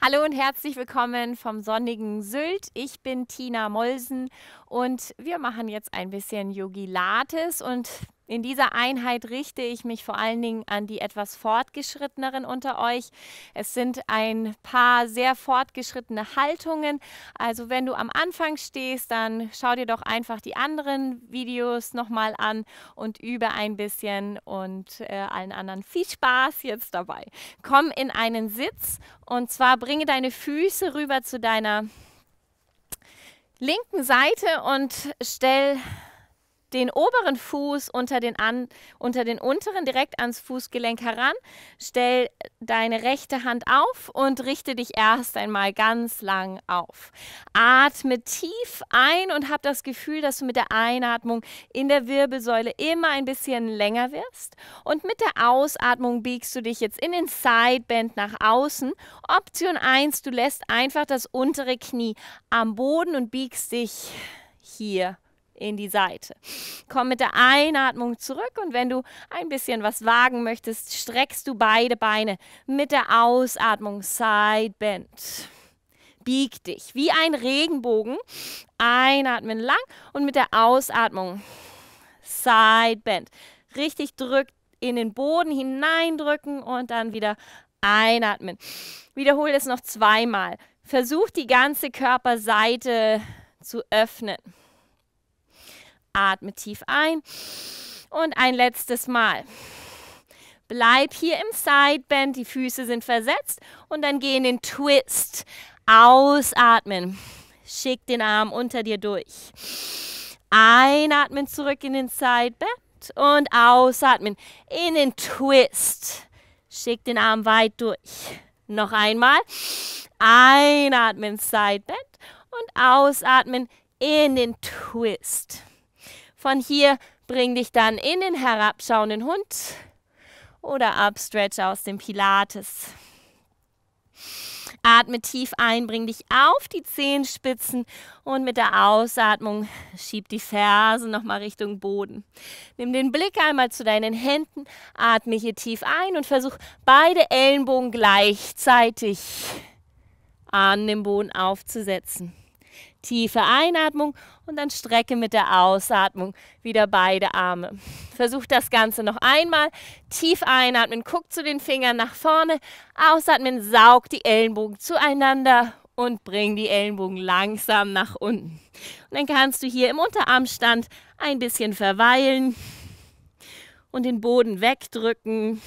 Hallo und herzlich willkommen vom sonnigen Sylt. Ich bin Tina Molsen und wir machen jetzt ein bisschen Yogi Lates und in dieser Einheit richte ich mich vor allen Dingen an die etwas fortgeschritteneren unter euch. Es sind ein paar sehr fortgeschrittene Haltungen. Also wenn du am Anfang stehst, dann schau dir doch einfach die anderen Videos nochmal an und übe ein bisschen und äh, allen anderen viel Spaß jetzt dabei. Komm in einen Sitz und zwar bringe deine Füße rüber zu deiner linken Seite und stell den oberen Fuß unter den, an, unter den unteren direkt ans Fußgelenk heran. Stell deine rechte Hand auf und richte dich erst einmal ganz lang auf. Atme tief ein und hab das Gefühl, dass du mit der Einatmung in der Wirbelsäule immer ein bisschen länger wirst. Und mit der Ausatmung biegst du dich jetzt in den Sideband nach außen. Option 1, du lässt einfach das untere Knie am Boden und biegst dich hier in die Seite. Komm mit der Einatmung zurück und wenn du ein bisschen was wagen möchtest, streckst du beide Beine mit der Ausatmung Side Bend. Bieg dich wie ein Regenbogen. Einatmen lang und mit der Ausatmung Side Bend. Richtig drückt in den Boden hineindrücken und dann wieder einatmen. Wiederhole es noch zweimal. Versuch die ganze Körperseite zu öffnen. Atme tief ein und ein letztes Mal. Bleib hier im Sideband, die Füße sind versetzt und dann geh in den Twist. Ausatmen. Schick den Arm unter dir durch. Einatmen zurück in den Sideband und ausatmen in den Twist. Schick den Arm weit durch. Noch einmal. Einatmen Sideband und ausatmen in den Twist. Von hier bring dich dann in den herabschauenden Hund oder Upstretch aus dem Pilates. Atme tief ein, bring dich auf die Zehenspitzen und mit der Ausatmung schieb die Fersen nochmal Richtung Boden. Nimm den Blick einmal zu deinen Händen, atme hier tief ein und versuch beide Ellenbogen gleichzeitig an den Boden aufzusetzen. Tiefe Einatmung und dann strecke mit der Ausatmung wieder beide Arme. Versuch das Ganze noch einmal. Tief einatmen, guck zu den Fingern nach vorne. Ausatmen, saug die Ellenbogen zueinander und bring die Ellenbogen langsam nach unten. Und dann kannst du hier im Unterarmstand ein bisschen verweilen und den Boden wegdrücken.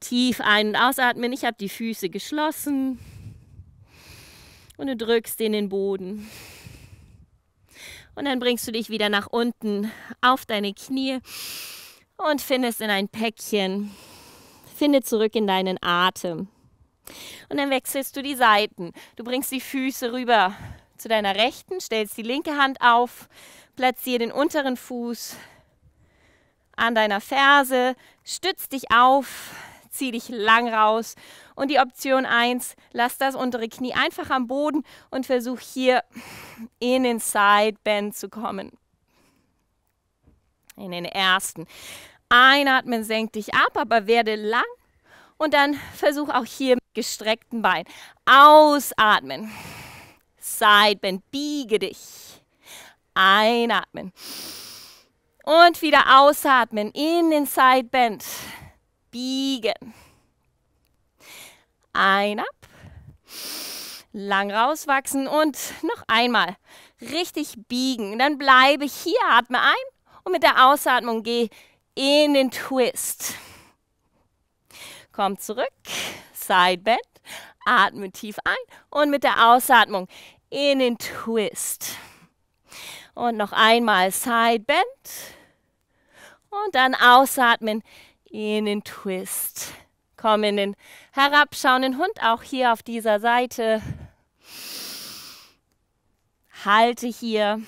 Tief ein- und ausatmen. Ich habe die Füße geschlossen und du drückst in den Boden. Und dann bringst du dich wieder nach unten auf deine Knie und findest in ein Päckchen. Finde zurück in deinen Atem. Und dann wechselst du die Seiten. Du bringst die Füße rüber zu deiner rechten, stellst die linke Hand auf, platziere den unteren Fuß an deiner Ferse, stützt dich auf, zieh dich lang raus. Und die Option 1, lass das untere Knie einfach am Boden und versuch hier in den Side Bend zu kommen. In den ersten. Einatmen, senk dich ab, aber werde lang. Und dann versuch auch hier mit gestreckten Bein. Ausatmen. Side Bend, biege dich. Einatmen. Und wieder ausatmen in den Side Bend biegen. Ein ab, lang rauswachsen und noch einmal richtig biegen. Dann bleibe hier, atme ein und mit der Ausatmung gehe in den Twist. Komm zurück, Side Bend, atme tief ein und mit der Ausatmung in den Twist. Und noch einmal Side Bend und dann ausatmen in den Twist. Komm in den herabschauenden Hund, auch hier auf dieser Seite. Halte hier.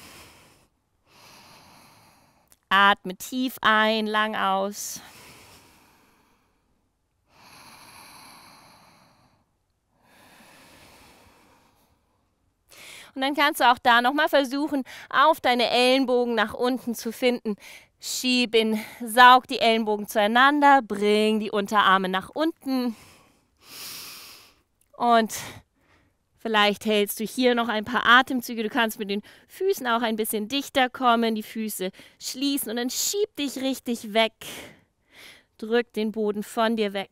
Atme tief ein, lang aus. Und dann kannst du auch da nochmal versuchen, auf deine Ellenbogen nach unten zu finden. Schieb ihn, saug die Ellenbogen zueinander, bring die Unterarme nach unten. Und vielleicht hältst du hier noch ein paar Atemzüge. Du kannst mit den Füßen auch ein bisschen dichter kommen, die Füße schließen und dann schieb dich richtig weg. Drück den Boden von dir weg.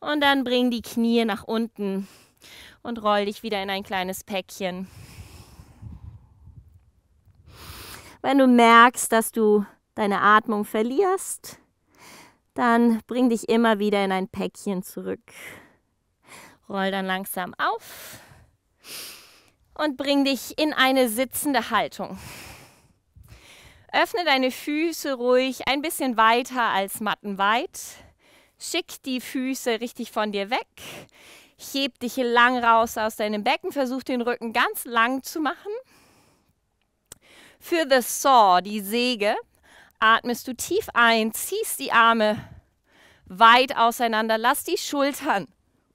Und dann bring die Knie nach unten und roll dich wieder in ein kleines Päckchen. Wenn du merkst, dass du deine Atmung verlierst, dann bring dich immer wieder in ein Päckchen zurück. Roll dann langsam auf und bring dich in eine sitzende Haltung. Öffne deine Füße ruhig ein bisschen weiter als mattenweit. Schick die Füße richtig von dir weg. Heb dich lang raus aus deinem Becken, versuch den Rücken ganz lang zu machen. Für the saw, die Säge, atmest du tief ein, ziehst die Arme weit auseinander, lass die Schultern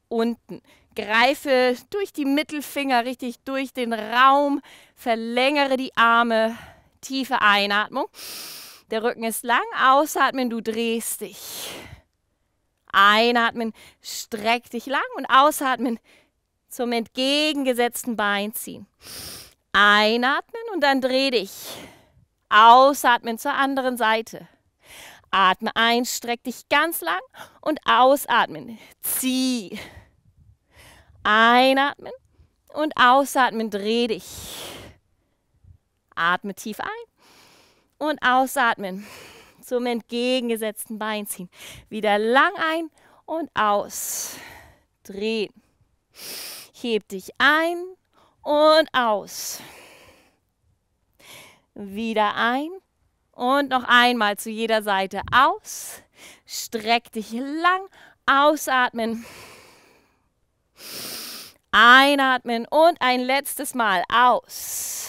unten. Greife durch die Mittelfinger richtig durch den Raum, verlängere die Arme, tiefe Einatmung. Der Rücken ist lang, ausatmen, du drehst dich. Einatmen, streck dich lang und ausatmen zum entgegengesetzten Bein ziehen. Einatmen und dann dreh dich. Ausatmen zur anderen Seite. Atme ein, streck dich ganz lang und ausatmen. Zieh. Einatmen und ausatmen, dreh dich. Atme tief ein und ausatmen zum entgegengesetzten Bein ziehen. Wieder lang ein und aus. Drehen. Heb dich ein und aus. Wieder ein und noch einmal zu jeder Seite aus. Streck dich lang, ausatmen. Einatmen und ein letztes Mal aus.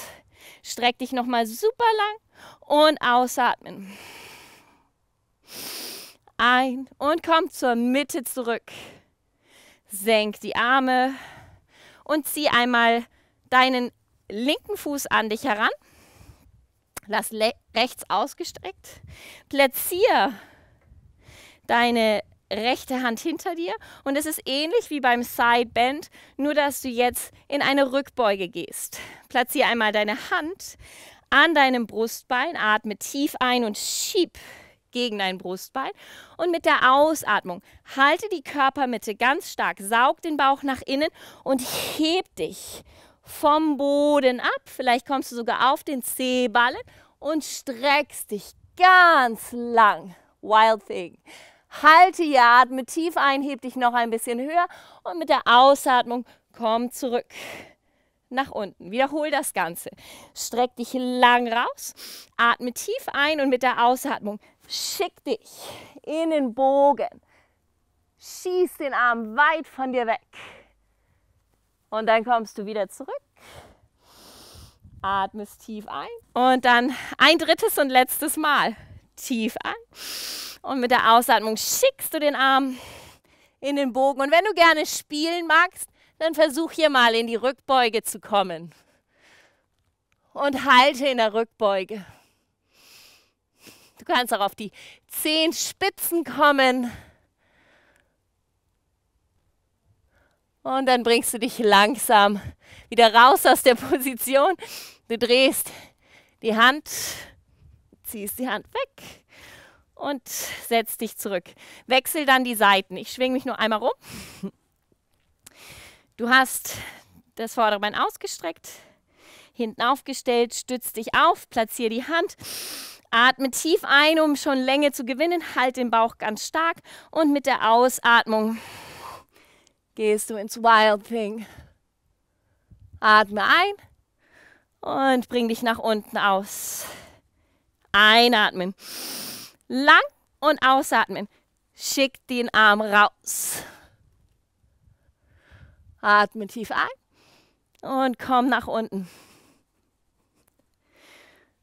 Streck dich nochmal super lang und ausatmen. Ein und komm zur Mitte zurück. Senk die Arme und zieh einmal deinen linken Fuß an dich heran. Lass rechts ausgestreckt. Platziere deine rechte Hand hinter dir und es ist ähnlich wie beim Side Bend, nur dass du jetzt in eine Rückbeuge gehst. Platziere einmal deine Hand an deinem Brustbein, atme tief ein und schieb gegen dein Brustbein. Und mit der Ausatmung halte die Körpermitte ganz stark, saug den Bauch nach innen und heb dich vom Boden ab. Vielleicht kommst du sogar auf den Zehballen und streckst dich ganz lang. Wild Thing. Halte ihr Atme tief ein, heb dich noch ein bisschen höher und mit der Ausatmung komm zurück nach unten. Wiederhol das Ganze. Streck dich lang raus, atme tief ein und mit der Ausatmung Schick dich in den Bogen. Schieß den Arm weit von dir weg. Und dann kommst du wieder zurück. Atmest tief ein. Und dann ein drittes und letztes Mal. Tief ein. Und mit der Ausatmung schickst du den Arm in den Bogen. Und wenn du gerne spielen magst, dann versuch hier mal in die Rückbeuge zu kommen. Und halte in der Rückbeuge. Du kannst auch auf die Zehenspitzen kommen. Und dann bringst du dich langsam wieder raus aus der Position. Du drehst die Hand, ziehst die Hand weg und setzt dich zurück. Wechsel dann die Seiten. Ich schwinge mich nur einmal rum. Du hast das vordere Bein ausgestreckt, hinten aufgestellt, stützt dich auf, platziere die Hand Atme tief ein, um schon Länge zu gewinnen. Halt den Bauch ganz stark und mit der Ausatmung gehst du ins Wild Thing. Atme ein und bring dich nach unten aus. Einatmen. Lang und ausatmen. Schick den Arm raus. Atme tief ein und komm nach unten.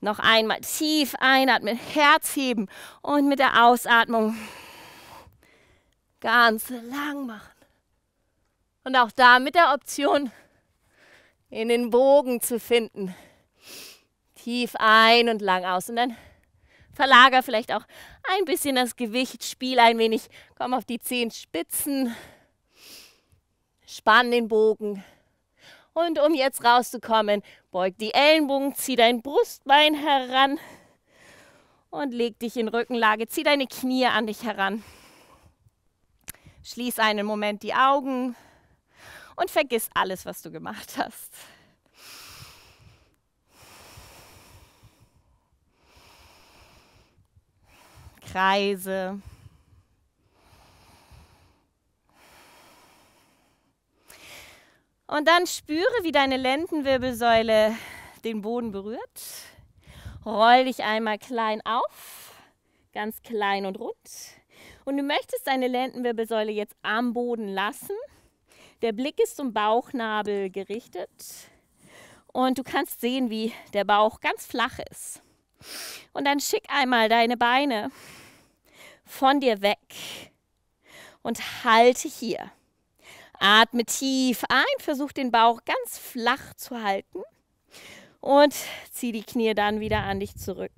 Noch einmal tief einatmen, Herz heben und mit der Ausatmung ganz lang machen. Und auch da mit der Option, in den Bogen zu finden. Tief ein und lang aus. Und dann verlager vielleicht auch ein bisschen das Gewicht, spiel ein wenig, komm auf die Zehenspitzen, spann den Bogen. Und um jetzt rauszukommen, Beug die Ellenbogen, zieh dein Brustbein heran und leg dich in Rückenlage. Zieh deine Knie an dich heran. Schließ einen Moment die Augen und vergiss alles, was du gemacht hast. Kreise Und dann spüre, wie deine Lendenwirbelsäule den Boden berührt. Roll dich einmal klein auf, ganz klein und rund. Und du möchtest deine Lendenwirbelsäule jetzt am Boden lassen. Der Blick ist zum Bauchnabel gerichtet. Und du kannst sehen, wie der Bauch ganz flach ist. Und dann schick einmal deine Beine von dir weg und halte hier. Atme tief ein, versuch den Bauch ganz flach zu halten und zieh die Knie dann wieder an dich zurück.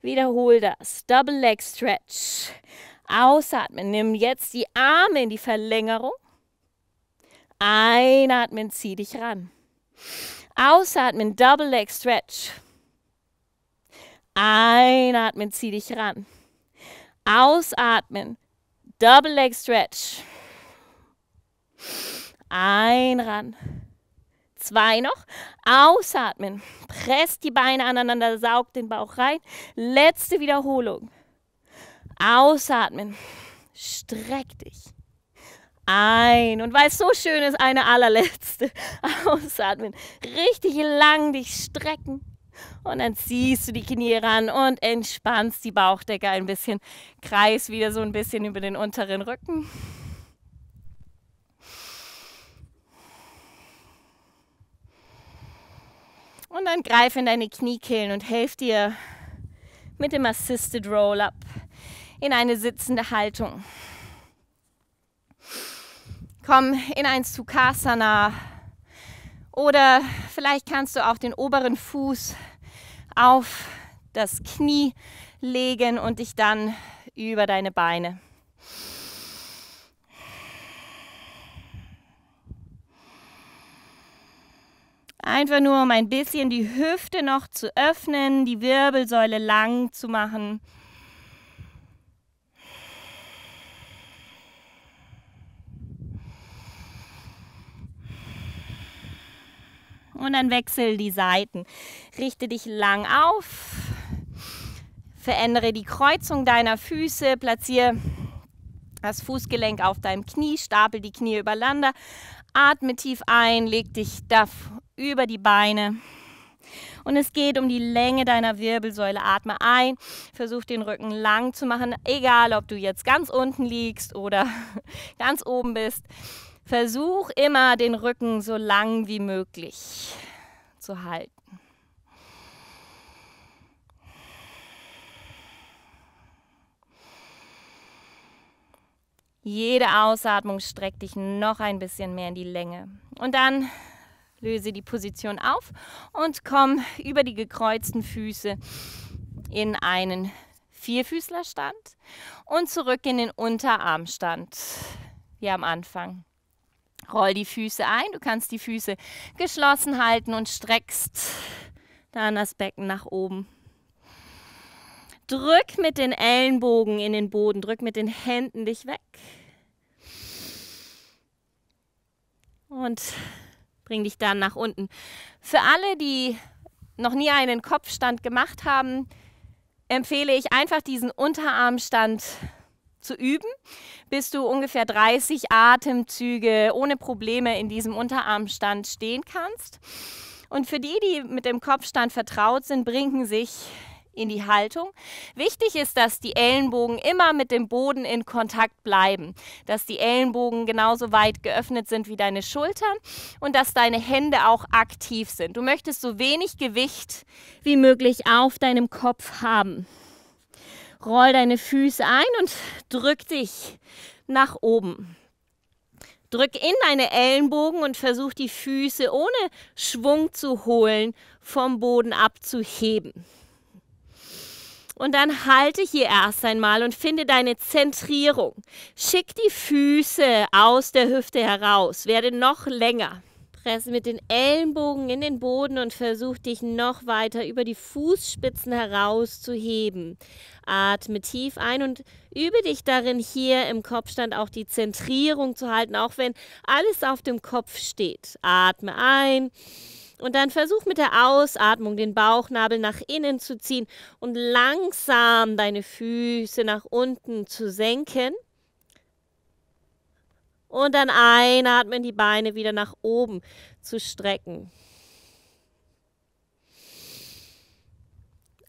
Wiederhol das. Double Leg Stretch. Ausatmen. Nimm jetzt die Arme in die Verlängerung. Einatmen, zieh dich ran. Ausatmen, Double Leg Stretch. Einatmen, zieh dich ran. Ausatmen, Double Leg Stretch. Ein ran. Zwei noch. Ausatmen. Presst die Beine aneinander, saugt den Bauch rein. Letzte Wiederholung. Ausatmen. Streck dich. Ein. Und weil es so schön ist, eine allerletzte. Ausatmen. Richtig lang dich strecken. Und dann ziehst du die Knie ran und entspannst die Bauchdecke ein bisschen. Kreis wieder so ein bisschen über den unteren Rücken. Und dann greif in deine Kniekehlen und helf dir mit dem Assisted Roll-Up in eine sitzende Haltung. Komm in ein Sukhasana oder vielleicht kannst du auch den oberen Fuß auf das Knie legen und dich dann über deine Beine Einfach nur, um ein bisschen die Hüfte noch zu öffnen, die Wirbelsäule lang zu machen. Und dann wechsel die Seiten. Richte dich lang auf. Verändere die Kreuzung deiner Füße. Platziere das Fußgelenk auf deinem Knie. Stapel die Knie übereinander. Atme tief ein. Leg dich über die Beine. Und es geht um die Länge deiner Wirbelsäule. Atme ein, versuch den Rücken lang zu machen, egal ob du jetzt ganz unten liegst oder ganz oben bist. Versuch immer den Rücken so lang wie möglich zu halten. Jede Ausatmung streckt dich noch ein bisschen mehr in die Länge. Und dann löse die Position auf und komme über die gekreuzten Füße in einen Vierfüßlerstand und zurück in den Unterarmstand, wie am Anfang. Roll die Füße ein, du kannst die Füße geschlossen halten und streckst dann das Becken nach oben. Drück mit den Ellenbogen in den Boden, drück mit den Händen dich weg. Und bring dich dann nach unten. Für alle, die noch nie einen Kopfstand gemacht haben, empfehle ich einfach diesen Unterarmstand zu üben, bis du ungefähr 30 Atemzüge ohne Probleme in diesem Unterarmstand stehen kannst. Und für die, die mit dem Kopfstand vertraut sind, bringen sich in die Haltung. Wichtig ist, dass die Ellenbogen immer mit dem Boden in Kontakt bleiben, dass die Ellenbogen genauso weit geöffnet sind wie deine Schultern und dass deine Hände auch aktiv sind. Du möchtest so wenig Gewicht wie möglich auf deinem Kopf haben. Roll deine Füße ein und drück dich nach oben. Drück in deine Ellenbogen und versuch die Füße ohne Schwung zu holen vom Boden abzuheben. Und dann halte hier erst einmal und finde deine Zentrierung. Schick die Füße aus der Hüfte heraus, werde noch länger. Presse mit den Ellenbogen in den Boden und versuch dich noch weiter über die Fußspitzen herauszuheben. Atme tief ein und übe dich darin, hier im Kopfstand auch die Zentrierung zu halten, auch wenn alles auf dem Kopf steht. Atme ein. Und dann versuch mit der Ausatmung den Bauchnabel nach innen zu ziehen und langsam deine Füße nach unten zu senken. Und dann einatmen, die Beine wieder nach oben zu strecken.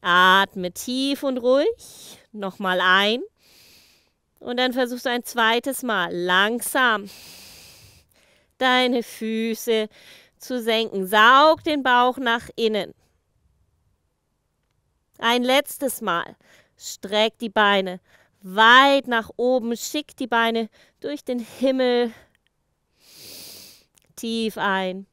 Atme tief und ruhig. Nochmal ein. Und dann versuchst du ein zweites Mal langsam deine Füße zu zu senken. Saug den Bauch nach innen. Ein letztes Mal. Streck die Beine weit nach oben. Schick die Beine durch den Himmel tief ein.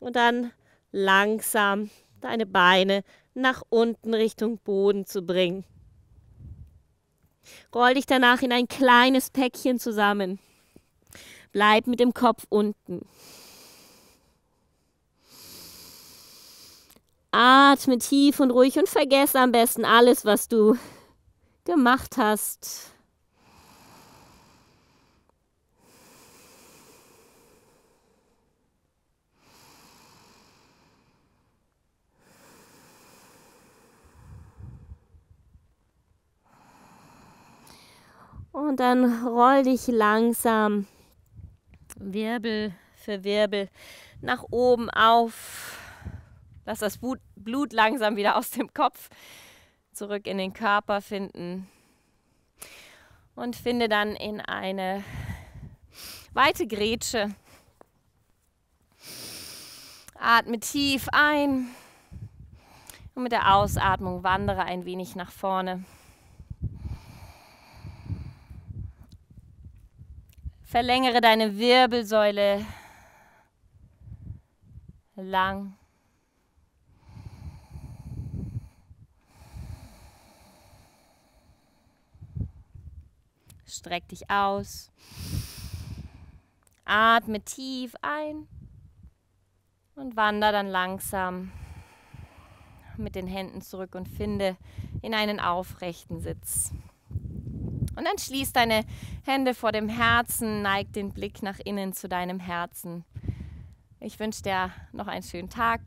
Und dann langsam deine Beine nach unten Richtung Boden zu bringen. Roll dich danach in ein kleines Päckchen zusammen. Bleib mit dem Kopf unten. Atme tief und ruhig und vergesse am besten alles, was du gemacht hast. Und dann roll dich langsam Wirbel für Wirbel nach oben auf Lass das Blut langsam wieder aus dem Kopf zurück in den Körper finden. Und finde dann in eine weite Grätsche. Atme tief ein und mit der Ausatmung wandere ein wenig nach vorne. Verlängere deine Wirbelsäule lang Streck dich aus. Atme tief ein und wander dann langsam mit den Händen zurück und finde in einen aufrechten Sitz. Und dann schließ deine Hände vor dem Herzen, neig den Blick nach innen zu deinem Herzen. Ich wünsche dir noch einen schönen Tag.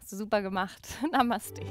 Hast du super gemacht. Namaste.